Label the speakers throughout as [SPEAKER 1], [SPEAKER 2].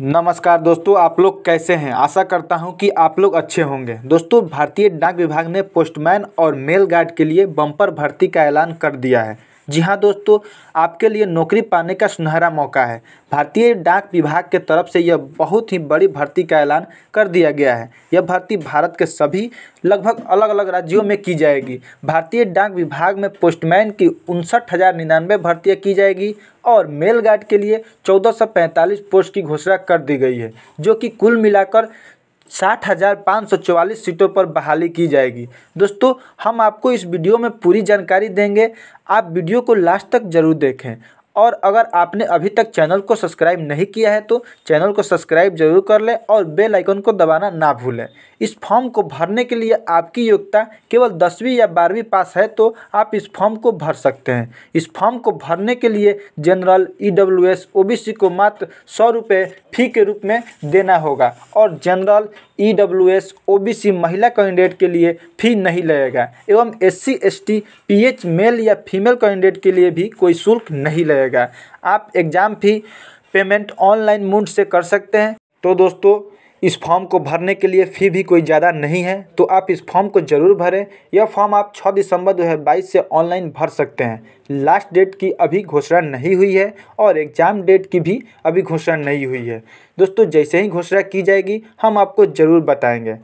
[SPEAKER 1] नमस्कार दोस्तों आप लोग कैसे हैं आशा करता हूं कि आप लोग अच्छे होंगे दोस्तों भारतीय डाक विभाग ने पोस्टमैन और मेल गार्ड के लिए बम्पर भर्ती का ऐलान कर दिया है जी हाँ दोस्तों आपके लिए नौकरी पाने का सुनहरा मौका है भारतीय डाक विभाग के तरफ से यह बहुत ही बड़ी भर्ती का ऐलान कर दिया गया है यह भर्ती भारत के सभी लगभग अलग अलग राज्यों में की जाएगी भारतीय डाक विभाग में पोस्टमैन की उनसठ हज़ार निन्यानवे भर्तियाँ की जाएगी और मेल गार्ड के लिए चौदह सौ पैंतालीस पोस्ट की घोषणा कर दी गई है जो कि कुल मिलाकर साठ हज़ार पाँच सौ चौवालीस सीटों पर बहाली की जाएगी दोस्तों हम आपको इस वीडियो में पूरी जानकारी देंगे आप वीडियो को लास्ट तक ज़रूर देखें और अगर आपने अभी तक चैनल को सब्सक्राइब नहीं किया है तो चैनल को सब्सक्राइब जरूर कर लें और बेल आइकन को दबाना ना भूलें इस फॉर्म को भरने के लिए आपकी योग्यता केवल दसवीं या बारहवीं पास है तो आप इस फॉर्म को भर सकते हैं इस फॉर्म को भरने के लिए general E W S O B C को मात्र सौ रुपये फी के रूप में देना होगा और general E W S O B C महिला कैंडिडेट के लिए फी नहीं लगेगा एवं S C S T P H male या फीमेल कैंडिडेट के लिए भी कोई शुल्क नहीं लगेगा रहेगा आप exam fee payment online mode से कर सकते हैं तो दोस्तों इस फॉर्म को भरने के लिए फ़ी भी कोई ज़्यादा नहीं है तो आप इस फॉर्म को ज़रूर भरें यह फॉर्म आप 6 दिसंबर 2022 से ऑनलाइन भर सकते हैं लास्ट डेट की अभी घोषणा नहीं हुई है और एग्ज़ाम डेट की भी अभी घोषणा नहीं हुई है दोस्तों जैसे ही घोषणा की जाएगी हम आपको ज़रूर बताएंगे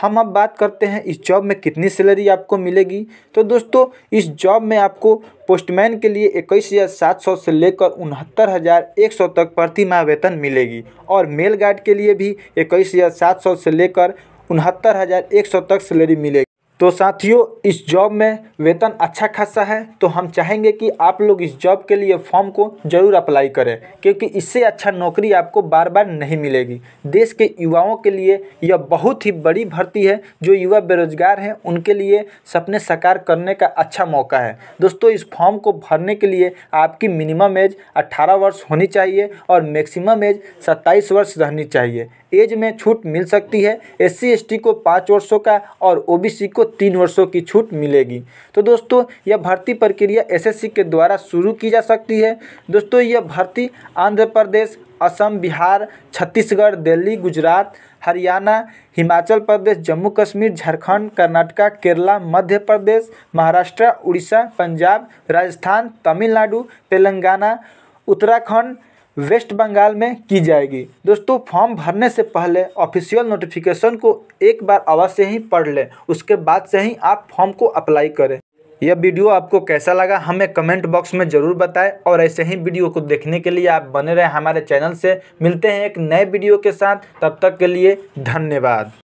[SPEAKER 1] हम अब बात करते हैं इस जॉब में कितनी सैलरी आपको मिलेगी तो दोस्तों इस जॉब में आपको पोस्टमैन के लिए इक्कीस हज़ार सात सौ से लेकर उनहत्तर हज़ार एक सौ तक प्रति माह वेतन मिलेगी और मेल गार्ड के लिए भी इक्कीस हज़ार सात सौ से लेकर उनहत्तर हज़ार एक सौ तक सैलरी मिलेगी तो साथियों इस जॉब में वेतन अच्छा खासा है तो हम चाहेंगे कि आप लोग इस जॉब के लिए फॉर्म को ज़रूर अप्लाई करें क्योंकि इससे अच्छा नौकरी आपको बार बार नहीं मिलेगी देश के युवाओं के लिए यह बहुत ही बड़ी भर्ती है जो युवा बेरोजगार हैं उनके लिए सपने साकार करने का अच्छा मौका है दोस्तों इस फॉर्म को भरने के लिए आपकी मिनिमम एज अट्ठारह वर्ष होनी चाहिए और मैक्सिमम एज सत्ताईस वर्ष रहनी चाहिए एज में छूट मिल सकती है एस सी को पाँच वर्षों का और ओ को तीन वर्षों की छूट मिलेगी तो दोस्तों यह भर्ती प्रक्रिया एस के द्वारा शुरू की जा सकती है दोस्तों यह भर्ती आंध्र प्रदेश असम बिहार छत्तीसगढ़ दिल्ली गुजरात हरियाणा हिमाचल प्रदेश जम्मू कश्मीर झारखंड कर्नाटका केरला मध्य प्रदेश महाराष्ट्र उड़ीसा पंजाब राजस्थान तमिलनाडु तेलंगाना उत्तराखंड वेस्ट बंगाल में की जाएगी दोस्तों फॉर्म भरने से पहले ऑफिशियल नोटिफिकेशन को एक बार अवश्य ही पढ़ लें उसके बाद से ही आप फॉर्म को अप्लाई करें यह वीडियो आपको कैसा लगा हमें कमेंट बॉक्स में ज़रूर बताएं और ऐसे ही वीडियो को देखने के लिए आप बने रहें हमारे चैनल से मिलते हैं एक नए वीडियो के साथ तब तक के लिए धन्यवाद